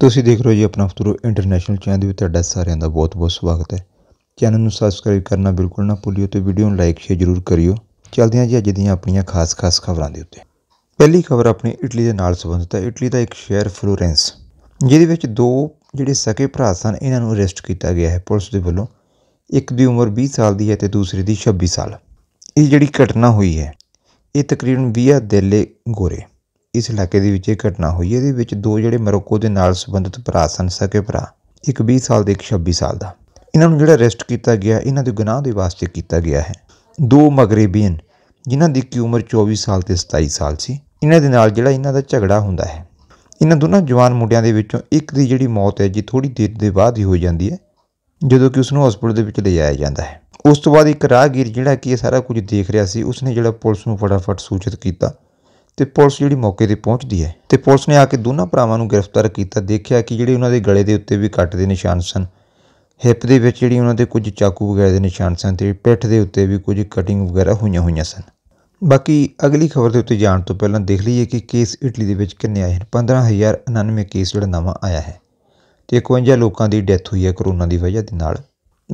ਤੁਸੀਂ ਦੇਖ ਰਹੇ ਹੋ ਜੀ ਆਪਣਾ ਫਤੂਰੋ ਇੰਟਰਨੈਸ਼ਨਲ ਚੈਨਲ ਦੇ ਵਿੱਚ ਤੁਹਾਡਾ ਸਾਰਿਆਂ ਦਾ ਬਹੁਤ-ਬਹੁਤ ਸਵਾਗਤ ਹੈ ਚੈਨਲ ਨੂੰ ਸਬਸਕ੍ਰਾਈਬ ਕਰਨਾ ਬਿਲਕੁਲ ਨਾ ਭੁੱਲਿਓ ਤੇ ਵੀਡੀਓ ਨੂੰ ਲਾਈਕ ਸ਼ੇਅਰ ਜ਼ਰੂਰ ਕਰਿਓ ਚਲਦੇ ਹਾਂ ਜੀ ਅੱਜ ਦੀਆਂ ਆਪਣੀਆਂ ਖਾਸ-ਖਾਸ ਖਬਰਾਂ ਦੇ ਉੱਤੇ ਪਹਿਲੀ ਖਬਰ ਆਪਣੀ ਇਟਲੀ ਦੇ ਨਾਲ ਸੰਬੰਧਿਤ ਹੈ ਇਟਲੀ ਦਾ ਇੱਕ ਸ਼ਹਿਰ ਫਲੋਰੈਂਸ ਜਿਹਦੇ ਵਿੱਚ ਦੋ ਜਿਹੜੇ ਸਕੇ ਭਰਾ ਸਨ ਇਹਨਾਂ ਨੂੰ ਅਰੈਸਟ ਕੀਤਾ ਗਿਆ ਹੈ ਪੁਲਿਸ ਦੇ ਵੱਲੋਂ ਇੱਕ ਦੀ ਉਮਰ 20 ਸਾਲ ਦੀ ਹੈ ਤੇ ਦੂਸਰੇ ਦੀ 26 ਸਾਲ ਇਹ ਜਿਹੜੀ ਘਟਨਾ ਹੋਈ ਹੈ ਇਹ ਤਕਰੀਬਨ ਵਿਆ ਦੇਲੇ ਗੋਰੇ ਇਸ ਇਲਾਕੇ ਦੇ ਵਿੱਚ ਇਹ ਘਟਨਾ ਹੋਈ ਇਹਦੇ ਵਿੱਚ ਦੋ ਜਿਹੜੇ ਮਰੋਕੋ ਦੇ ਨਾਲ ਸੰਬੰਧਿਤ ਭਰਾ ਸਨ ਸਕੇ ਭਰਾ ਇੱਕ 20 ਸਾਲ ਦੇ ਇੱਕ 26 ਸਾਲ ਦਾ ਇਹਨਾਂ ਨੂੰ ਜਿਹੜਾ ਅਰੈਸਟ ਕੀਤਾ ਗਿਆ ਇਹਨਾਂ ਦੇ ਗੁਨਾਹ ਦੇ ਵਾਸਤੇ ਕੀਤਾ ਗਿਆ ਹੈ ਦੋ ਮਗਰੀਬੀਨ ਜਿਨ੍ਹਾਂ ਦੀ ਕੀ ਉਮਰ 24 ਸਾਲ ਤੇ 27 ਸਾਲ ਸੀ ਇਹਨਾਂ ਦੇ ਨਾਲ ਜਿਹੜਾ ਇਹਨਾਂ ਦਾ ਝਗੜਾ ਹੁੰਦਾ ਹੈ ਇਹਨਾਂ ਦੋਨਾਂ ਜਵਾਨ ਮੁੰਡਿਆਂ ਦੇ ਵਿੱਚੋਂ ਇੱਕ ਦੀ ਜਿਹੜੀ ਮੌਤ ਹੈ ਜੀ ਥੋੜੀ ਦੇਰ ਦੇ ਬਾਅਦ ਹੀ ਹੋ ਜਾਂਦੀ ਹੈ ਜਦੋਂ ਕਿ ਉਸ ਨੂੰ ਹਸਪੀਟਲ ਦੇ ਵਿੱਚ ਲਿਜਾਇਆ ਜਾਂਦਾ ਹੈ ਉਸ ਤੋਂ ਬਾਅਦ ਇੱਕ ਰਾਹਗੀਰ ਜਿਹੜਾ ਕਿ ਇਹ ਸਾਰਾ ਕੁਝ ਦੇਖ ਰਿਹਾ ਸੀ ਉਸਨੇ ਜਿਹੜਾ ਪੁਲਿਸ ਨੂੰ ਫਟਾਫਟ ਸੂਚਿਤ ਕੀਤਾ ਤੇ ਪੁਲਿਸ ਜਿਹੜੀ ਮੌਕੇ ਤੇ ਪਹੁੰਚਦੀ ਹੈ ਤੇ ਪੁਲਿਸ ਨੇ ਆ ਕੇ ਦੋਨਾਂ ਭਰਾਵਾਂ ਨੂੰ ਗ੍ਰਿਫਤਾਰ ਕੀਤਾ ਦੇਖਿਆ ਕਿ ਜਿਹੜੇ ਉਹਨਾਂ ਦੇ ਗਲੇ ਦੇ ਉੱਤੇ ਵੀ ਕੱਟ ਦੇ ਨਿਸ਼ਾਨ ਸਨ ਹਿੱਪ ਦੇ ਵਿੱਚ ਜਿਹੜੀ ਉਹਨਾਂ ਦੇ ਕੁਝ ਚਾਕੂ ਵਗੈਰਾ ਦੇ ਨਿਸ਼ਾਨ ਸਨ ਤੇ ਪਿੱਠ ਦੇ ਉੱਤੇ ਵੀ ਕੁਝ ਕਟਿੰਗ ਵਗੈਰਾ ਹੋਈਆਂ ਹੋਈਆਂ ਸਨ ਬਾਕੀ ਅਗਲੀ ਖਬਰ ਦੇ ਉੱਤੇ ਜਾਣ ਤੋਂ ਪਹਿਲਾਂ ਦੇਖ ਲਈਏ ਕਿ ਕੇਸ ਇਟਲੀ ਦੇ ਵਿੱਚ ਕਿੰਨੇ ਆਏ ਹਨ 15099 ਕੇਸ ਜਿਹੜਾ ਨਵਾਂ ਆਇਆ ਹੈ ਤੇ 51 ਲੋਕਾਂ ਦੀ ਡੈਥ ਹੋਈ ਹੈ ਕਰੋਨਾ ਦੀ ਵਜ੍ਹਾ ਦੇ ਨਾਲ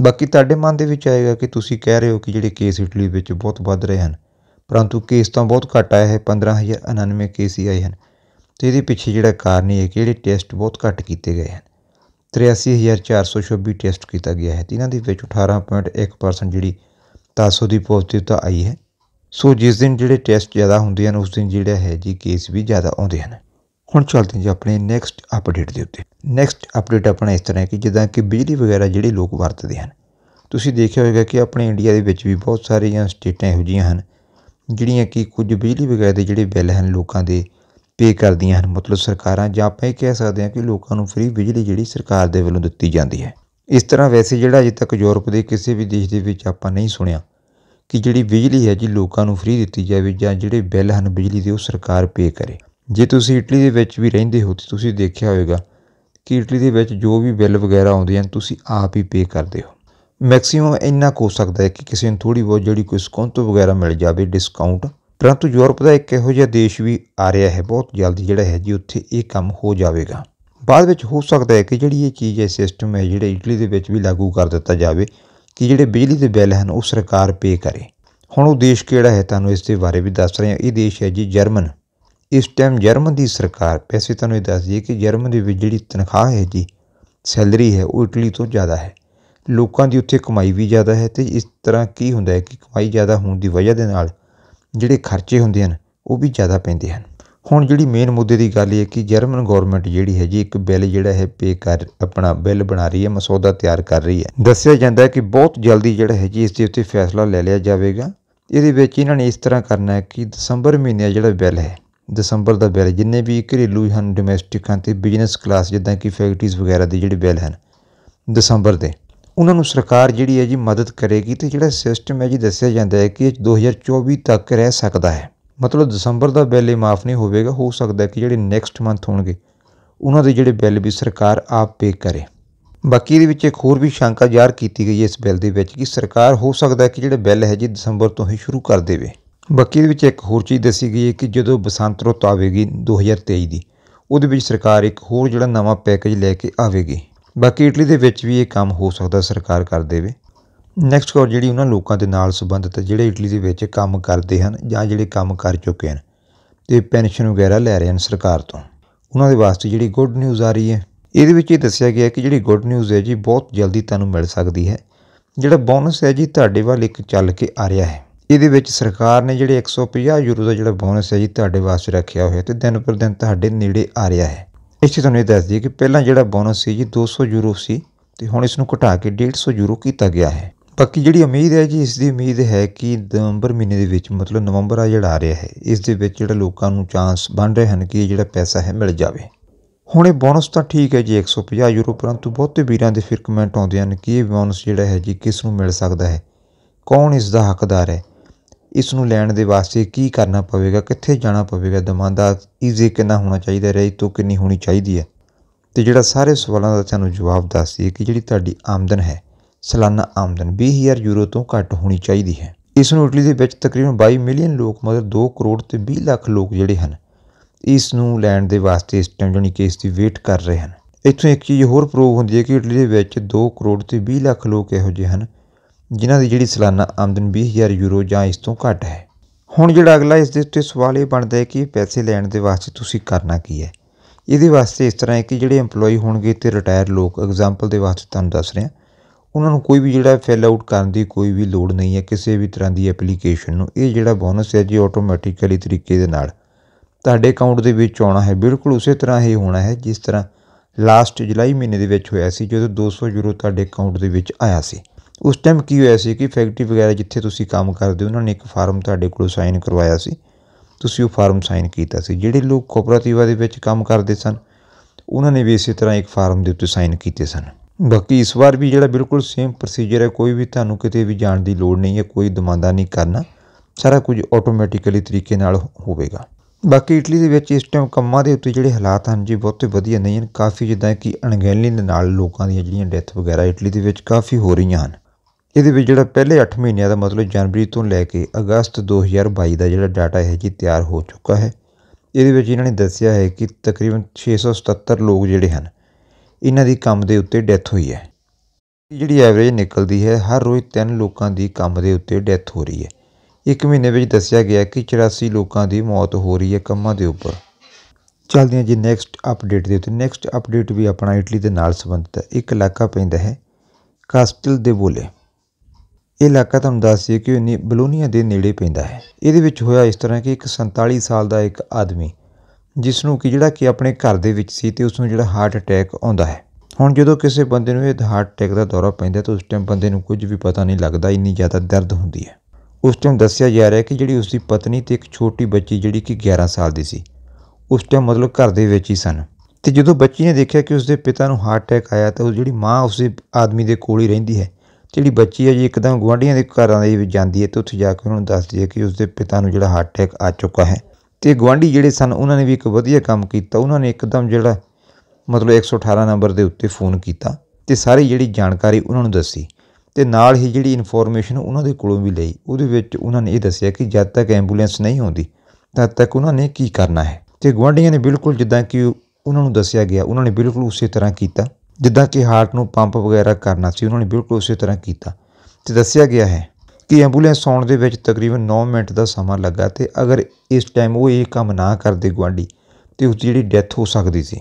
ਬਾਕੀ ਤੁਹਾਡੇ ਮਨ ਦੇ ਵਿੱਚ ਆਏਗਾ ਕਿ ਤੁਸੀਂ ਕਹਿ ਰਹੇ ਹੋ ਕਿ ਜਿਹੜੇ ਕੇਸ ਇਟਲੀ ਵਿੱਚ ਬਹੁਤ ਵੱਧ ਰਹੇ ਹਨ ਪਰੰਤੂ ਕੇਸ ਤਾਂ ਬਹੁਤ ਘੱਟ ਆਏ ਹੈ 15099 ਕੇਸ ਹੀ ਆਏ ਹਨ ਤੇ ਇਹਦੇ ਪਿੱਛੇ ਜਿਹੜਾ ਕਾਰਨ ਇਹ ਹੈ ਕਿ ਜਿਹੜੇ ਟੈਸਟ ਬਹੁਤ ਘੱਟ ਕੀਤੇ ਗਏ ਹਨ 83426 ਟੈਸਟ ਕੀਤਾ ਗਿਆ ਹੈ ਤੇ ਇਹਨਾਂ ਦੇ ਵਿੱਚ 18.1% ਜਿਹੜੀ ਤਾਸੋ ਦੀ ਪੋਜ਼ਿਟਿਵਤਾ ਆਈ ਹੈ ਸੋ ਜਿਸ ਦਿਨ ਜਿਹੜੇ ਟੈਸਟ ਜ਼ਿਆਦਾ ਹੁੰਦੇ ਹਨ ਉਸ ਦਿਨ ਜਿਹੜਾ ਹੈ ਜੀ ਕੇਸ ਵੀ ਜ਼ਿਆਦਾ ਆਉਂਦੇ ਹਨ ਹੁਣ ਚੱਲਦੇ ਜੀ ਆਪਣੇ ਨੈਕਸਟ ਅਪਡੇਟ ਦੇ ਉੱਤੇ ਨੈਕਸਟ ਅਪਡੇਟ ਆਪਣਾ ਇਸ ਤਰ੍ਹਾਂ ਹੈ ਕਿ ਜਿੱਦਾਂ ਕਿ ਬਿਜਲੀ ਵਗੈਰਾ ਜਿਹੜੇ ਲੋਕ ਵਰਤਦੇ ਹਨ ਤੁਸੀਂ ਦੇਖਿਆ ਹੋਵੇਗਾ ਕਿ ਆਪਣੇ ਇੰਡੀਆ ਦੇ ਵਿੱਚ ਵੀ ਬਹੁਤ ਸਾਰੀਆਂ ਸਟੇਟਾਂ ਇਹੋ ਜੀਆਂ ਹਨ ਜਿਹੜੀਆਂ ਕਿ ਕੁਝ ਬਿਜਲੀ ਵਗੈਰਾ ਦੇ ਜਿਹੜੇ ਬਿੱਲ ਹਨ ਲੋਕਾਂ ਦੇ ਪੇ ਕਰਦੀਆਂ ਹਨ ਮਤਲਬ ਸਰਕਾਰਾਂ ਜਾਂ ਆਪਾਂ ਇਹ ਕਹਿ ਸਕਦੇ ਹਾਂ ਕਿ ਲੋਕਾਂ ਨੂੰ ਫ੍ਰੀ ਬਿਜਲੀ ਜਿਹੜੀ ਸਰਕਾਰ ਦੇ ਵੱਲੋਂ ਦਿੱਤੀ ਜਾਂਦੀ ਹੈ ਇਸ ਤਰ੍ਹਾਂ ਵੈਸੇ ਜਿਹੜਾ ਅਜੇ ਤੱਕ ਯੂਰਪ ਦੇ ਕਿਸੇ ਵੀ ਦੇਸ਼ ਦੇ ਵਿੱਚ ਆਪਾਂ ਨਹੀਂ ਸੁਣਿਆ ਕਿ ਜਿਹੜੀ ਬਿਜਲੀ ਹੈ ਜੀ ਲੋਕਾਂ ਨੂੰ ਫ੍ਰੀ ਦਿੱਤੀ ਜਾਵੇ ਜਾਂ ਜਿਹੜੇ ਬਿੱਲ ਹਨ ਬਿਜਲੀ ਦੇ ਉਹ ਸਰਕਾਰ ਪੇ ਕਰੇ ਜੇ ਤੁਸੀਂ ਇਟਲੀ ਦੇ ਵਿੱਚ ਵੀ ਰਹਿੰਦੇ ਹੋ ਤੁਸੀਂ ਦੇਖਿਆ ਹੋਵੇਗਾ ਕਿ ਇਟਲੀ ਦੇ ਵਿੱਚ ਜੋ ਵੀ ਬਿੱਲ ਵਗੈਰਾ ਆਉਂਦੇ ਹਨ ਤੁਸੀਂ ਆਪ ਹੀ ਪੇ ਕਰਦੇ ਹੋ ਮੈਕਸਿਮਮ ਇੰਨਾ ਕੋ ਹੋ ਸਕਦਾ ਹੈ ਕਿ ਕਿਸੇ ਨੂੰ ਥੋੜੀ ਬਹੁਤ ਜਿਹੜੀ ਕੋਈ ਸਕੌਂਟ ਵਗੈਰਾ ਮਿਲ ਜਾਵੇ ਡਿਸਕਾਊਂਟ ਪਰੰਤੂ ਯੂਰਪ ਦਾ ਇੱਕ ਇਹੋ ਜਿਹਾ ਦੇਸ਼ ਵੀ ਆ ਰਿਹਾ ਹੈ ਬਹੁਤ ਜਲਦੀ ਜਿਹੜਾ ਹੈ ਜੀ ਉੱਥੇ ਇਹ ਕੰਮ ਹੋ ਜਾਵੇਗਾ ਬਾਅਦ ਵਿੱਚ ਹੋ ਸਕਦਾ ਹੈ ਕਿ ਜਿਹੜੀ ਇਹ ਚੀਜ਼ ਹੈ ਸਿਸਟਮ ਹੈ ਜਿਹੜਾ ਇਟਲੀ ਦੇ ਵਿੱਚ ਵੀ ਲਾਗੂ ਕਰ ਦਿੱਤਾ ਜਾਵੇ ਕਿ ਜਿਹੜੇ ਬਿਜਲੀ ਦੇ ਬਿੱਲ ਹਨ ਉਹ ਸਰਕਾਰ ਪੇ ਕਰੇ ਹੁਣ ਉਹ ਦੇਸ਼ ਕਿਹੜਾ ਹੈ ਤੁਹਾਨੂੰ ਇਸ ਦੇ ਬਾਰੇ ਵੀ ਦੱਸ ਰਹੇ ਹਾਂ ਇਹ ਦੇਸ਼ ਹੈ ਜੀ ਜਰਮਨ ਇਸ ਟਾਈਮ ਜਰਮਨ ਦੀ ਸਰਕਾਰ ਪੈਸੇ ਤੁਹਾਨੂੰ ਇਹ ਦੱਸ ਦਈਏ ਕਿ ਜਰਮਨ ਦੇ ਵਿੱਚ ਜਿਹੜੀ ਤਨਖਾਹ ਹੈ ਜੀ ਸੈਲਰੀ ਹੈ ਉਹ ਇਟਲੀ ਤੋਂ ਜ਼ਿਆਦਾ ਹੈ ਲੋਕਾਂ ਦੀ ਉੱਥੇ ਕਮਾਈ ਵੀ ਜ਼ਿਆਦਾ ਹੈ ਤੇ ਇਸ ਤਰ੍ਹਾਂ ਕੀ ਹੁੰਦਾ ਹੈ ਕਿ ਕਮਾਈ ਜ਼ਿਆਦਾ ਹੋਣ ਦੀ ਵਜ੍ਹਾ ਦੇ ਨਾਲ ਜਿਹੜੇ ਖਰਚੇ ਹੁੰਦੇ ਹਨ ਉਹ ਵੀ ਜ਼ਿਆਦਾ ਪੈਂਦੇ ਹਨ ਹੁਣ ਜਿਹੜੀ ਮੇਨ ਮੁੱਦੇ ਦੀ ਗੱਲ ਇਹ ਹੈ ਕਿ ਜਰਮਨ ਗਵਰਨਮੈਂਟ ਜਿਹੜੀ ਹੈ ਜੀ ਇੱਕ ਬਿੱਲ ਜਿਹੜਾ ਹੈ ਪੇ ਕਰ ਆਪਣਾ ਬਿੱਲ ਬਣਾ ਰਹੀ ਹੈ ਮਸੌਦਾ ਤਿਆਰ ਕਰ ਰਹੀ ਹੈ ਦੱਸਿਆ ਜਾਂਦਾ ਹੈ ਕਿ ਬਹੁਤ ਜਲਦੀ ਜਿਹੜਾ ਹੈ ਜੀ ਇਸ ਦੇ ਉੱਤੇ ਫੈਸਲਾ ਲੈ ਲਿਆ ਜਾਵੇਗਾ ਇਹਦੇ ਵਿੱਚ ਇਹਨਾਂ ਨੇ ਇਸ ਤਰ੍ਹਾਂ ਕਰਨਾ ਹੈ ਕਿ ਦਸੰਬਰ ਮਹੀਨੇ ਜਿਹੜਾ ਬਿੱਲ ਹੈ ਦਸੰਬਰ ਦਾ ਬਿੱਲ ਜਿੰਨੇ ਵੀ ਘਰੇਲੂ ਹਨ ਡੋਮੈਸਟਿਕ ਹਨ ਤੇ ਬਿਜ਼ਨਸ ਕਲਾਸ ਜਿੱਦਾਂ ਕਿ ਫੈਕਟਰੀਜ਼ ਵਗੈਰਾ ਦੇ ਜਿਹੜੇ ਬਿੱਲ ਹਨ ਦਸੰਬਰ ਦੇ ਉਹਨਾਂ ਨੂੰ ਸਰਕਾਰ ਜਿਹੜੀ ਹੈ ਜੀ ਮਦਦ ਕਰੇਗੀ ਤੇ ਜਿਹੜਾ ਸਿਸਟਮ ਹੈ ਜੀ ਦੱਸਿਆ ਜਾਂਦਾ ਹੈ ਕਿ 2024 ਤੱਕ ਰਹਿ ਸਕਦਾ ਹੈ ਮਤਲਬ ਦਸੰਬਰ ਦਾ ਬਿੱਲ ਹੀ ਮਾਫ ਨਹੀਂ ਹੋਵੇਗਾ ਹੋ ਸਕਦਾ ਕਿ ਜਿਹੜੇ ਨੈਕਸਟ ਮੰਥ ਹੋਣਗੇ ਉਹਨਾਂ ਦੇ ਜਿਹੜੇ ਬਿੱਲ ਵੀ ਸਰਕਾਰ ਆਪ ਪੇ ਕਰੇ ਬਾਕੀ ਇਹਦੇ ਵਿੱਚ ਇੱਕ ਹੋਰ ਵੀ ਸ਼ੰਕਾ ਜ਼ਾਹਰ ਕੀਤੀ ਗਈ ਹੈ ਇਸ ਬਿੱਲ ਦੇ ਵਿੱਚ ਕਿ ਸਰਕਾਰ ਹੋ ਸਕਦਾ ਕਿ ਜਿਹੜੇ ਬਿੱਲ ਹੈ ਜੀ ਦਸੰਬਰ ਤੋਂ ਹੀ ਸ਼ੁਰੂ ਕਰ ਦੇਵੇ ਬਾਕੀ ਇਹਦੇ ਵਿੱਚ ਇੱਕ ਹੋਰ ਚੀਜ਼ ਦੱਸੀ ਗਈ ਹੈ ਕਿ ਜਦੋਂ ਬਸੰਤ ਰੁੱਤ ਆਵੇਗੀ 2023 ਦੀ ਉਹਦੇ ਵਿੱਚ ਸਰਕਾਰ ਇੱਕ ਹੋਰ ਜਿਹੜਾ ਨਵਾਂ ਪੈਕੇਜ ਲੈ ਕੇ ਆਵੇਗੀ ਬਾਕੀ ਇਟਲੀ ਦੇ ਵਿੱਚ ਵੀ ਇਹ ਕੰਮ ਹੋ ਸਕਦਾ ਸਰਕਾਰ ਕਰ ਦੇਵੇ ਨੈਕਸਟ ਕੋਰ ਜਿਹੜੀ ਉਹਨਾਂ ਲੋਕਾਂ ਦੇ ਨਾਲ ਸੰਬੰਧਿਤ ਜਿਹੜੇ ਇਟਲੀ ਦੇ ਵਿੱਚ ਕੰਮ ਕਰਦੇ ਹਨ ਜਾਂ ਜਿਹੜੇ ਕੰਮ ਕਰ ਚੁੱਕੇ ਹਨ ਤੇ ਪੈਨਸ਼ਨ ਵਗੈਰਾ ਲੈ ਰਹੇ ਹਨ ਸਰਕਾਰ ਤੋਂ ਉਹਨਾਂ ਦੇ ਵਾਸਤੇ ਜਿਹੜੀ ਗੁੱਡ ਨਿਊਜ਼ ਆ ਰਹੀ ਹੈ ਇਹਦੇ ਵਿੱਚ ਇਹ ਦੱਸਿਆ ਗਿਆ ਕਿ ਜਿਹੜੀ ਗੁੱਡ ਨਿਊਜ਼ ਹੈ ਜੀ ਬਹੁਤ ਜਲਦੀ ਤੁਹਾਨੂੰ ਮਿਲ ਸਕਦੀ ਹੈ ਜਿਹੜਾ ਬੋਨਸ ਹੈ ਜੀ ਤੁਹਾਡੇ ਵੱਲ ਇੱਕ ਚੱਲ ਕੇ ਆ ਰਿਹਾ ਹੈ ਇਹਦੇ ਵਿੱਚ ਸਰਕਾਰ ਨੇ ਜਿਹੜੇ 150 ਯੂਰੋ ਦਾ ਜਿਹੜਾ ਬੋਨਸ ਹੈ ਜੀ ਤੁਹਾਡੇ ਵਾਸਤੇ ਰੱਖਿਆ ਹੋਇਆ ਤੇ ਦਿਨ ਪਰ ਦਿਨ ਤੁਹਾਡੇ ਨੇੜੇ ਆ ਰਿਹਾ ਹੈ ਇਸ ਚੀਜ਼ ਤੁਹਾਨੂੰ ਇਹ ਦੱਸ ਦਈਏ ਕਿ ਪਹਿਲਾਂ ਜਿਹੜਾ ਬੋਨਸ ਸੀ ਜੀ 200 ਯੂਰੋ ਸੀ ਤੇ ਹੁਣ ਇਸ ਨੂੰ ਘਟਾ ਕੇ 150 ਯੂਰੋ ਕੀਤਾ ਗਿਆ ਹੈ ਬਾਕੀ ਜਿਹੜੀ ਉਮੀਦ ਹੈ ਜੀ ਇਸ ਦੀ ਉਮੀਦ ਹੈ ਕਿ ਨਵੰਬਰ ਮਹੀਨੇ ਦੇ ਵਿੱਚ ਮਤਲਬ ਨਵੰਬਰ ਆ ਜਿਹੜਾ ਆ ਰਿਹਾ ਹੈ ਇਸ ਦੇ ਵਿੱਚ ਜਿਹੜਾ ਲੋਕਾਂ ਨੂੰ ਚਾਂਸ ਬਣ ਰਹੇ ਹਨ ਕਿ ਜਿਹੜਾ ਪੈਸਾ ਹੈ ਮਿਲ ਜਾਵੇ ਹੁਣ ਇਹ ਬੋਨਸ ਤਾਂ ਠੀਕ ਹੈ ਜੀ 150 ਯੂਰੋ ਪਰੰਤੂ ਬਹੁਤੇ ਵੀਰਾਂ ਦੇ ਫਿਰ ਕਮੈਂਟ ਆਉਂਦੇ ਹਨ ਕਿ ਇਹ ਬੋਨਸ ਜਿਹੜਾ ਹੈ ਜੀ ਕਿਸ ਨੂੰ ਮਿਲ ਸਕਦਾ ਹੈ ਕੌਣ ਇਸ ਦਾ ਹੱਕਦਾਰ ਹੈ ਇਸ ਨੂੰ ਲੈਣ ਦੇ ਵਾਸਤੇ ਕੀ ਕਰਨਾ ਪਵੇਗਾ ਕਿੱਥੇ ਜਾਣਾ ਪਵੇਗਾ ਦਮਾਂਦਾ ਈਜ਼ੀ ਕਿੰਨਾ ਹੋਣਾ ਚਾਹੀਦਾ ਰਹੀ ਤੋਂ ਕਿੰਨੀ ਹੋਣੀ ਚਾਹੀਦੀ ਹੈ ਤੇ ਜਿਹੜਾ ਸਾਰੇ ਸਵਾਲਾਂ ਦਾ ਤੁਹਾਨੂੰ ਜਵਾਬ ਦੱਸਦੀ ਹੈ ਕਿ ਜਿਹੜੀ ਤੁਹਾਡੀ ਆਮਦਨ ਹੈ ਸਾਲਾਨਾ ਆਮਦਨ 20000 ਯੂਰੋ ਤੋਂ ਘੱਟ ਹੋਣੀ ਚਾਹੀਦੀ ਹੈ ਇਸ ਨੂੰ ਇਟਲੀ ਦੇ ਵਿੱਚ ਤਕਰੀਬਨ 22 ਮਿਲੀਅਨ ਲੋਕ ਮਤਲਬ 2 ਕਰੋੜ ਤੇ 20 ਲੱਖ ਲੋਕ ਜਿਹੜੇ ਹਨ ਇਸ ਨੂੰ ਲੈਣ ਦੇ ਵਾਸਤੇ ਇਸ ਟਾਈਮ ਜਣੀ ਕੇਸ ਦੀ ਵੇਟ ਕਰ ਰਹੇ ਹਨ ਇੱਥੋਂ ਇੱਕ ਚੀਜ਼ ਹੋਰ ਪ੍ਰੂਵ ਹੁੰਦੀ ਹੈ ਕਿ ਇਟਲੀ ਦੇ ਵਿੱਚ 2 ਕਰੋੜ ਤੇ 20 ਲੱਖ ਲੋਕ ਇਹੋ ਜਿਹੇ ਹਨ ਜਿਨ੍ਹਾਂ ਦੀ ਜਿਹੜੀ ਸਾਲਾਨਾ ਆਮਦਨ 20000 ਯੂਰੋ ਜਾਂ ਇਸ ਤੋਂ ਘੱਟ ਹੈ ਹੁਣ ਜਿਹੜਾ ਅਗਲਾ ਇਸ ਦੇ ਉੱਤੇ ਸਵਾਲ ਇਹ ਬਣਦਾ ਹੈ ਕਿ ਪੈਸੇ ਲੈਣ ਦੇ ਵਾਸਤੇ ਤੁਸੀਂ ਕਰਨਾ ਕੀ ਹੈ ਇਹਦੇ ਵਾਸਤੇ ਇਸ ਤਰ੍ਹਾਂ ਹੈ ਕਿ ਜਿਹੜੇ EMPLOYEE ਹੋਣਗੇ ਤੇ ਰਿਟਾਇਰ ਲੋਕ ਐਗਜ਼ਾਮਪਲ ਦੇ ਵਾਸਤੇ ਤੁਹਾਨੂੰ ਦੱਸ ਰਿਹਾ ਉਹਨਾਂ ਨੂੰ ਕੋਈ ਵੀ ਜਿਹੜਾ ਫਿਲ ਆਊਟ ਕਰਨ ਦੀ ਕੋਈ ਵੀ ਲੋੜ ਨਹੀਂ ਹੈ ਕਿਸੇ ਵੀ ਤਰ੍ਹਾਂ ਦੀ ਐਪਲੀਕੇਸ਼ਨ ਨੂੰ ਇਹ ਜਿਹੜਾ ਬੋਨਸ ਹੈ ਜੀ ਆਟੋਮੈਟਿਕਲੀ ਤਰੀਕੇ ਦੇ ਨਾਲ ਤੁਹਾਡੇ ਅਕਾਊਂਟ ਦੇ ਵਿੱਚ ਆਉਣਾ ਹੈ ਬਿਲਕੁਲ ਉਸੇ ਤਰ੍ਹਾਂ ਹੀ ਹੋਣਾ ਹੈ ਜਿਸ ਤਰ੍ਹਾਂ ਲਾਸਟ ਜੁਲਾਈ ਮਹੀਨੇ ਦੇ ਵਿੱਚ ਹੋਇਆ ਸੀ ਜਦੋਂ 200 ਯੂਰੋ ਤੁਹਾਡੇ ਅਕਾਊਂਟ ਦੇ ਵਿੱਚ ਆਇਆ ਸੀ ਉਸ ਟਾਈਮ ਕੀ ਹੋਇਆ ਸੀ ਕਿ ਫੈਕਟਰੀ ਵਗੈਰਾ ਜਿੱਥੇ ਤੁਸੀਂ ਕੰਮ ਕਰਦੇ ਹੋ ਉਹਨਾਂ ਨੇ ਇੱਕ ਫਾਰਮ ਤੁਹਾਡੇ ਕੋਲ ਸਾਈਨ ਕਰਵਾਇਆ ਸੀ ਤੁਸੀਂ ਉਹ ਫਾਰਮ ਸਾਈਨ ਕੀਤਾ ਸੀ ਜਿਹੜੇ ਲੋਕ ਕੋਆਪਰੇਟਿਵਾ ਦੇ ਵਿੱਚ ਕੰਮ ਕਰਦੇ ਸਨ ਉਹਨਾਂ ਨੇ ਵੀ ਇਸੇ ਤਰ੍ਹਾਂ ਇੱਕ ਫਾਰਮ ਦੇ ਉੱਤੇ ਸਾਈਨ ਕੀਤੇ ਸਨ ਬਾਕੀ ਇਸ ਵਾਰ ਵੀ ਜਿਹੜਾ ਬਿਲਕੁਲ ਸੇਮ ਪ੍ਰੋਸੀਜਰ ਹੈ ਕੋਈ ਵੀ ਤੁਹਾਨੂੰ ਕਿਤੇ ਵੀ ਜਾਣ ਦੀ ਲੋੜ ਨਹੀਂ ਹੈ ਕੋਈ ਦਮਾਂਦਾ ਨਹੀਂ ਕਰਨਾ ਸਾਰਾ ਕੁਝ ਆਟੋਮੈਟਿਕਲੀ ਤਰੀਕੇ ਨਾਲ ਹੋਵੇਗਾ ਬਾਕੀ ਇਟਲੀ ਦੇ ਵਿੱਚ ਇਸ ਟਾਈਮ ਕੰਮਾਂ ਦੇ ਉੱਤੇ ਜਿਹੜੇ ਹਾਲਾਤ ਹਨ ਜੀ ਬਹੁਤੇ ਵਧੀਆ ਨਹੀਂ ਹਨ ਕਾਫੀ ਜਿੱਦਾਂ ਕਿ ਅਣਗਹਿਲੀ ਦੇ ਨਾਲ ਲੋਕਾਂ ਦੀਆਂ ਜਿਹੜੀਆਂ ਡੈਥ ਵਗੈਰਾ ਇਟਲੀ ਦੇ ਵਿੱਚ ਕਾਫੀ ਹੋ ਰਹੀਆਂ ਹਨ ਇਹਦੇ ਵਿੱਚ ਜਿਹੜਾ ਪਹਿਲੇ 8 ਮਹੀਨਿਆਂ ਦਾ ਮਤਲਬ ਜਨਵਰੀ ਤੋਂ ਲੈ ਕੇ ਅਗਸਤ 2022 ਦਾ ਜਿਹੜਾ ਡਾਟਾ ਹੈ ਜੀ ਤਿਆਰ ਹੋ ਚੁੱਕਾ ਹੈ ਇਹਦੇ ਵਿੱਚ ਇਹਨਾਂ ਨੇ ਦੱਸਿਆ ਹੈ ਕਿ ਤਕਰੀਬਨ 677 ਲੋਕ ਜਿਹੜੇ ਹਨ ਇਹਨਾਂ ਦੀ ਕੰਮ ਦੇ ਉੱਤੇ ਡੈਥ ਹੋਈ ਹੈ ਜਿਹੜੀ ਐਵਰੇਜ ਨਿਕਲਦੀ ਹੈ ਹਰ ਰੋਜ਼ 3 ਲੋਕਾਂ ਦੀ ਕੰਮ ਦੇ ਉੱਤੇ ਡੈਥ ਹੋ ਰਹੀ ਹੈ ਇੱਕ ਮਹੀਨੇ ਵਿੱਚ ਦੱਸਿਆ ਗਿਆ ਕਿ 84 ਲੋਕਾਂ ਦੀ ਮੌਤ ਹੋ ਰਹੀ ਹੈ ਕੰਮਾਂ ਦੇ ਉੱਪਰ ਚਲਦੇ ਹਾਂ ਜੀ ਨੈਕਸਟ ਅਪਡੇਟ ਦੇ ਉੱਤੇ ਨੈਕਸਟ ਅਪਡੇਟ ਵੀ ਆਪਣਾ ਇਟਲੀ ਦੇ ਨਾਲ ਸੰਬੰਧਿਤ ਹੈ ਇੱਕ ਇਲਾਕਾ ਪੈਂਦਾ ਹੈ ਕਾਸਟਲ ਦੇ ਬੋਲੇ ਇਹ ਇਲਾਕਾ ਤੁਹਾਨੂੰ ਦੱਸ ਦਈਏ ਕਿ ਬਲੂਨੀਆਂ ਦੇ ਨੇੜੇ ਪੈਂਦਾ ਹੈ ਇਹਦੇ ਵਿੱਚ ਹੋਇਆ ਇਸ ਤਰ੍ਹਾਂ ਕਿ ਇੱਕ 47 ਸਾਲ ਦਾ ਇੱਕ ਆਦਮੀ ਜਿਸ ਨੂੰ ਕਿ ਜਿਹੜਾ ਕਿ ਆਪਣੇ ਘਰ ਦੇ ਵਿੱਚ ਸੀ ਤੇ ਉਸ ਨੂੰ ਜਿਹੜਾ ਹਾਰਟ ਅਟੈਕ ਆਉਂਦਾ ਹੈ ਹੁਣ ਜਦੋਂ ਕਿਸੇ ਬੰਦੇ ਨੂੰ ਇਹ ਹਾਰਟ ਅਟੈਕ ਦਾ ਦੌਰਾ ਪੈਂਦਾ ਤਾਂ ਉਸ ਟਾਈਮ ਬੰਦੇ ਨੂੰ ਕੁਝ ਵੀ ਪਤਾ ਨਹੀਂ ਲੱਗਦਾ ਇੰਨੀ ਜ਼ਿਆਦਾ ਦਰਦ ਹੁੰਦੀ ਹੈ ਉਸ ਟਾਈਮ ਦੱਸਿਆ ਜਾ ਰਿਹਾ ਕਿ ਜਿਹੜੀ ਉਸ ਦੀ ਪਤਨੀ ਤੇ ਇੱਕ ਛੋਟੀ ਬੱਚੀ ਜਿਹੜੀ ਕਿ 11 ਸਾਲ ਦੀ ਸੀ ਉਸ ਟਾਈਮ ਮਤਲਬ ਘਰ ਦੇ ਵਿੱਚ ਹੀ ਸਨ ਤੇ ਜਦੋਂ ਬੱਚੀ ਨੇ ਦੇਖਿਆ ਕਿ ਉਸ ਦੇ ਪਿਤਾ ਨੂੰ ਹਾਰਟ ਅਟੈਕ ਆਇਆ ਤਾਂ ਉਹ ਜਿਹੜੀ ਮਾਂ ਉਸੇ ਆਦਮੀ ਦੇ ਕੋਲ ਹੀ ਰਹਿੰਦੀ ਹੈ ਜਿਹੜੀ ਬੱਚੀ ਹੈ ਜੀ ਇੱਕਦਮ ਗਵਾਂਢੀਆਂ ਦੇ ਘਰਾਂ ਦੇ ਵਿੱਚ ਜਾਂਦੀ ਹੈ ਤੇ ਉੱਥੇ ਜਾ ਕੇ ਉਹਨਾਂ ਨੂੰ ਦੱਸਦੀ ਹੈ ਕਿ ਉਸਦੇ ਪਿਤਾ ਨੂੰ ਜਿਹੜਾ ਹਾਰਟ ਅਟੈਕ ਆ ਚੁੱਕਾ ਹੈ ਤੇ ਗਵਾਂਢੀ ਜਿਹੜੇ ਸਨ ਉਹਨਾਂ ਨੇ ਵੀ ਇੱਕ ਵਧੀਆ ਕੰਮ ਕੀਤਾ ਉਹਨਾਂ ਨੇ ਇੱਕਦਮ ਜਿਹੜਾ ਮਤਲਬ 118 ਨੰਬਰ ਦੇ ਉੱਤੇ ਫੋਨ ਕੀਤਾ ਤੇ ਸਾਰੀ ਜਿਹੜੀ ਜਾਣਕਾਰੀ ਉਹਨਾਂ ਨੂੰ ਦੱਸੀ ਤੇ ਨਾਲ ਹੀ ਜਿਹੜੀ ਇਨਫੋਰਮੇਸ਼ਨ ਉਹਨਾਂ ਦੇ ਕੋਲੋਂ ਵੀ ਲਈ ਉਹਦੇ ਵਿੱਚ ਉਹਨਾਂ ਨੇ ਇਹ ਦੱਸਿਆ ਕਿ ਜਦ ਤੱਕ ਐਂਬੂਲੈਂਸ ਨਹੀਂ ਆਉਂਦੀ ਤਦ ਤੱਕ ਉਹਨਾਂ ਨੇ ਕੀ ਕਰਨਾ ਹੈ ਤੇ ਗਵਾਂਢੀਆਂ ਨੇ ਬਿਲਕੁਲ ਜਿੱਦਾਂ ਕਿ ਉਹਨਾਂ ਨੂੰ ਦੱਸਿਆ ਗਿਆ ਉਹਨਾਂ ਨੇ ਬਿਲਕੁਲ ਉਸੇ ਤਰ੍ਹਾਂ ਕੀਤਾ ਜਿੱਦਾਂ ਕਿ ਹਾਰਟ ਨੂੰ ਪੰਪ ਵਗੈਰਾ ਕਰਨਾ ਸੀ ਉਹਨਾਂ ਨੇ ਬਿਲਕੁਲ ਉਸੇ ਤਰ੍ਹਾਂ ਕੀਤਾ ਤੇ ਦੱਸਿਆ ਗਿਆ ਹੈ ਕਿ ਐਂਬੂਲੈਂਸ ਆਉਣ ਦੇ ਵਿੱਚ ਤਕਰੀਬਨ 9 ਮਿੰਟ ਦਾ ਸਮਾਂ ਲੱਗਾ ਤੇ ਅਗਰ ਇਸ ਟਾਈਮ ਉਹ ਇਹ ਕੰਮ ਨਾ ਕਰਦੇ ਗਵਾਂਡੀ ਤੇ ਉਸ ਦੀ ਜਿਹੜੀ ਡੈਥ ਹੋ ਸਕਦੀ ਸੀ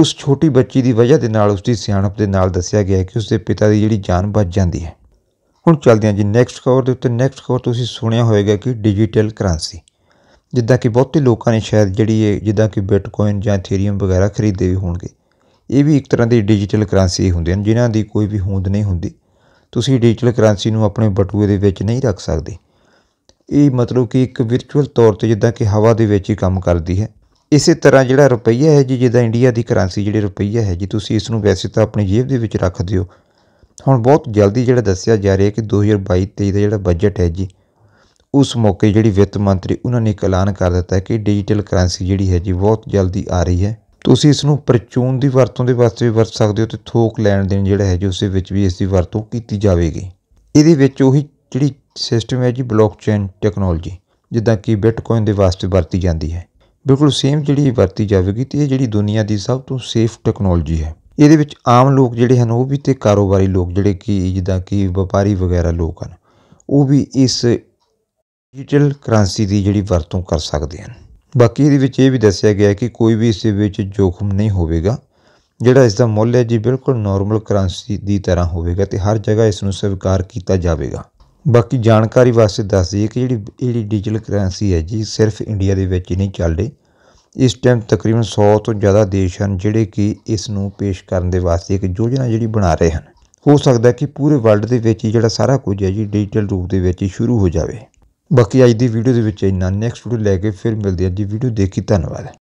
ਉਸ ਛੋਟੀ ਬੱਚੀ ਦੀ ਵਜ੍ਹਾ ਦੇ ਨਾਲ ਉਸ ਦੀ ਸਿਆਣਪ ਦੇ ਨਾਲ ਦੱਸਿਆ ਗਿਆ ਕਿ ਉਸ ਦੇ ਪਿਤਾ ਦੀ ਜਿਹੜੀ ਜਾਨ ਬਚ ਜਾਂਦੀ ਹੈ ਹੁਣ ਚੱਲਦੇ ਹਾਂ ਜੀ ਨੈਕਸਟ ਖਬਰ ਦੇ ਉੱਤੇ ਨੈਕਸਟ ਖਬਰ ਤੁਸੀਂ ਸੁਣਿਆ ਹੋਵੇਗਾ ਕਿ ਡਿਜੀਟਲ ਕਰੰਸੀ ਜਿੱਦਾਂ ਕਿ ਬਹੁਤੇ ਲੋਕਾਂ ਨੇ ਸ਼ਾਇਦ ਜਿਹੜੀ ਇਹ ਜਿੱਦਾਂ ਕਿ ਬਿਟਕੋਇਨ ਜਾਂ ਥੀਰੀਅਮ ਵਗੈਰਾ ਖਰੀਦੇ ਵੀ ਹੋਣਗੇ ਇਹ ਵੀ ਇੱਕ ਤਰ੍ਹਾਂ ਦੀ ਡਿਜੀਟਲ ਕਰੰਸੀ ਹੁੰਦੇ ਹਨ ਜਿਨ੍ਹਾਂ ਦੀ ਕੋਈ ਵੀ ਹੋਂਦ ਨਹੀਂ ਹੁੰਦੀ ਤੁਸੀਂ ਡਿਜੀਟਲ ਕਰੰਸੀ ਨੂੰ ਆਪਣੇ ਬਟੂਏ ਦੇ ਵਿੱਚ ਨਹੀਂ ਰੱਖ ਸਕਦੇ ਇਹ ਮਤਲਬ ਕਿ ਇੱਕ ਵਰਚੁਅਲ ਤੌਰ ਤੇ ਜਿੱਦਾਂ ਕਿ ਹਵਾ ਦੇ ਵਿੱਚ ਹੀ ਕੰਮ ਕਰਦੀ ਹੈ ਇਸੇ ਤਰ੍ਹਾਂ ਜਿਹੜਾ ਰੁਪਈਆ ਹੈ ਜੀ ਜਿੱਦਾਂ ਇੰਡੀਆ ਦੀ ਕਰੰਸੀ ਜਿਹੜੇ ਰੁਪਈਆ ਹੈ ਜੀ ਤੁਸੀਂ ਇਸ ਨੂੰ ਵੈਸੇ ਤਾਂ ਆਪਣੀ ਜੇਬ ਦੇ ਵਿੱਚ ਰੱਖ ਦਿਓ ਹੁਣ ਬਹੁਤ ਜਲਦੀ ਜਿਹੜਾ ਦੱਸਿਆ ਜਾ ਰਿਹਾ ਕਿ 2022-23 ਦਾ ਜਿਹੜਾ ਬਜਟ ਹੈ ਜੀ ਉਸ ਮੌਕੇ ਜਿਹੜੀ ਵਿੱਤ ਮੰਤਰੀ ਉਹਨਾਂ ਨੇ ਇੱਕ ਐਲਾਨ ਕਰ ਦਿੱਤਾ ਕਿ ਡਿਜੀਟਲ ਕਰੰਸੀ ਜਿਹੜੀ ਹੈ ਜੀ ਬਹੁਤ ਜਲਦੀ ਆ ਰਹੀ ਹੈ ਤੁਸੀਂ ਇਸ ਨੂੰ ਪਰਚੂਨ ਦੀ ਵਰਤੋਂ ਦੇ ਵਾਸਤੇ ਵੀ ਵਰਤ ਸਕਦੇ ਹੋ ਤੇ ਥੋਕ ਲੈਣ ਦੇਣ ਜਿਹੜਾ ਹੈ ਜੀ ਉਸ ਦੇ ਵਿੱਚ ਵੀ ਇਸ ਦੀ ਵਰਤੋਂ ਕੀਤੀ ਜਾਵੇਗੀ ਇਹਦੇ ਵਿੱਚ ਉਹੀ ਜਿਹੜੀ ਸਿਸਟਮ ਹੈ ਜੀ ਬਲੌਕਚੇਨ ਟੈਕਨੋਲੋਜੀ ਜਿੱਦਾਂ ਕਿ ਬਿਟਕੋਇਨ ਦੇ ਵਾਸਤੇ ਵਰਤੀ ਜਾਂਦੀ ਹੈ ਬਿਲਕੁਲ ਸੇਮ ਜਿਹੜੀ ਵਰਤੀ ਜਾਵੇਗੀ ਤੇ ਇਹ ਜਿਹੜੀ ਦੁਨੀਆ ਦੀ ਸਭ ਤੋਂ ਸੇਫ ਟੈਕਨੋਲੋਜੀ ਹੈ ਇਹਦੇ ਵਿੱਚ ਆਮ ਲੋਕ ਜਿਹੜੇ ਹਨ ਉਹ ਵੀ ਤੇ ਕਾਰੋਬਾਰੀ ਲੋਕ ਜਿਹੜੇ ਕਿ ਜਿੱਦਾਂ ਕਿ ਵਪਾਰੀ ਵਗੈਰਾ ਲੋਕ ਹਨ ਉਹ ਵੀ ਇਸ ਡਿਜੀਟਲ ਕਰੰਸੀ ਦੀ ਜਿਹੜੀ ਵਰਤੋਂ ਕਰ ਸਕਦੇ ਹਨ ਬਾਕੀ ਇਹਦੇ ਵਿੱਚ ਇਹ ਵੀ ਦੱਸਿਆ ਗਿਆ ਕਿ ਕੋਈ ਵੀ ਇਸ ਵਿੱਚ ਜੋਖਮ ਨਹੀਂ ਹੋਵੇਗਾ ਜਿਹੜਾ ਇਸ ਦਾ ਮੁੱਲ ਹੈ ਜੀ ਬਿਲਕੁਲ ਨਾਰਮਲ ਕਰੰਸੀ ਦੀ ਤਰ੍ਹਾਂ ਹੋਵੇਗਾ ਤੇ ਹਰ ਜਗ੍ਹਾ ਇਸ ਨੂੰ ਸਵੀਕਾਰ ਕੀਤਾ ਜਾਵੇਗਾ ਬਾਕੀ ਜਾਣਕਾਰੀ ਵਾਸਤੇ ਦੱਸ ਦਈਏ ਕਿ ਜਿਹੜੀ ਜਿਹੜੀ ਡਿਜੀਟਲ ਕਰੰਸੀ ਹੈ ਜੀ ਸਿਰਫ ਇੰਡੀਆ ਦੇ ਵਿੱਚ ਨਹੀਂ ਚੱਲਦੀ ਇਸ ਟਾਈਮ ਤਕਰੀਬਨ 100 ਤੋਂ ਜ਼ਿਆਦਾ ਦੇਸ਼ ਹਨ ਜਿਹੜੇ ਕਿ ਇਸ ਨੂੰ ਪੇਸ਼ ਕਰਨ ਦੇ ਵਾਸਤੇ ਇੱਕ ਯੋਜਨਾ ਜਿਹੜੀ ਬਣਾ ਰਹੇ ਹਨ ਹੋ ਸਕਦਾ ਕਿ ਪੂਰੇ ਵਰਲਡ ਦੇ ਵਿੱਚ ਜਿਹੜਾ ਸਾਰਾ ਕੁਝ ਹੈ ਜੀ ਡਿਜੀਟਲ ਰੂਪ ਦੇ ਵਿੱਚ ਸ਼ੁਰੂ ਹੋ ਜਾਵੇ ਬਾਕੀ ਅੱਜ ਦੀ ਵੀਡੀਓ ਦੇ ਵਿੱਚ ਇੰਨਾ ਨੈਕਸਟ ਵੀਡੀਓ ਲੈ ਕੇ ਫਿਰ ਮਿਲਦੇ ਹਾਂ ਜੀ ਵੀਡੀਓ ਦੇਖੀ ਧੰਨਵਾਦ